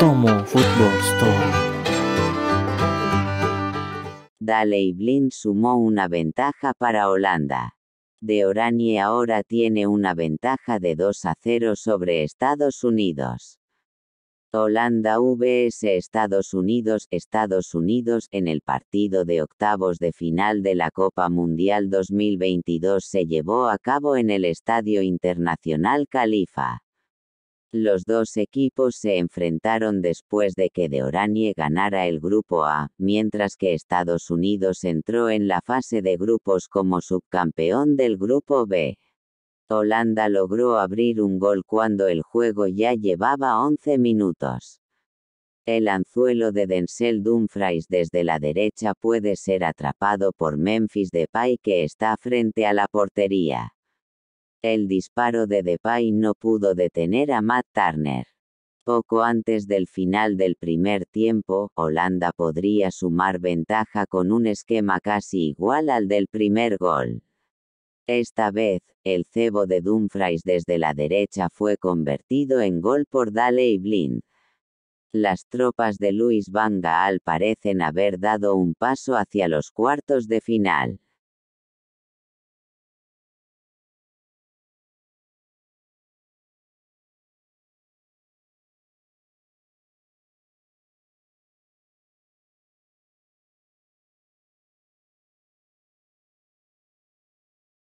Tomo Football Daley Blind sumó una ventaja para Holanda. De Oranje ahora tiene una ventaja de 2 a 0 sobre Estados Unidos. Holanda vs Estados Unidos Estados Unidos en el partido de octavos de final de la Copa Mundial 2022 se llevó a cabo en el Estadio Internacional Califa. Los dos equipos se enfrentaron después de que De Oranie ganara el Grupo A, mientras que Estados Unidos entró en la fase de grupos como subcampeón del Grupo B. Holanda logró abrir un gol cuando el juego ya llevaba 11 minutos. El anzuelo de Denzel Dumfries desde la derecha puede ser atrapado por Memphis Depay que está frente a la portería. El disparo de Depay no pudo detener a Matt Turner. Poco antes del final del primer tiempo, Holanda podría sumar ventaja con un esquema casi igual al del primer gol. Esta vez, el cebo de Dumfries desde la derecha fue convertido en gol por Daley Blind. Las tropas de Luis Van Gaal parecen haber dado un paso hacia los cuartos de final.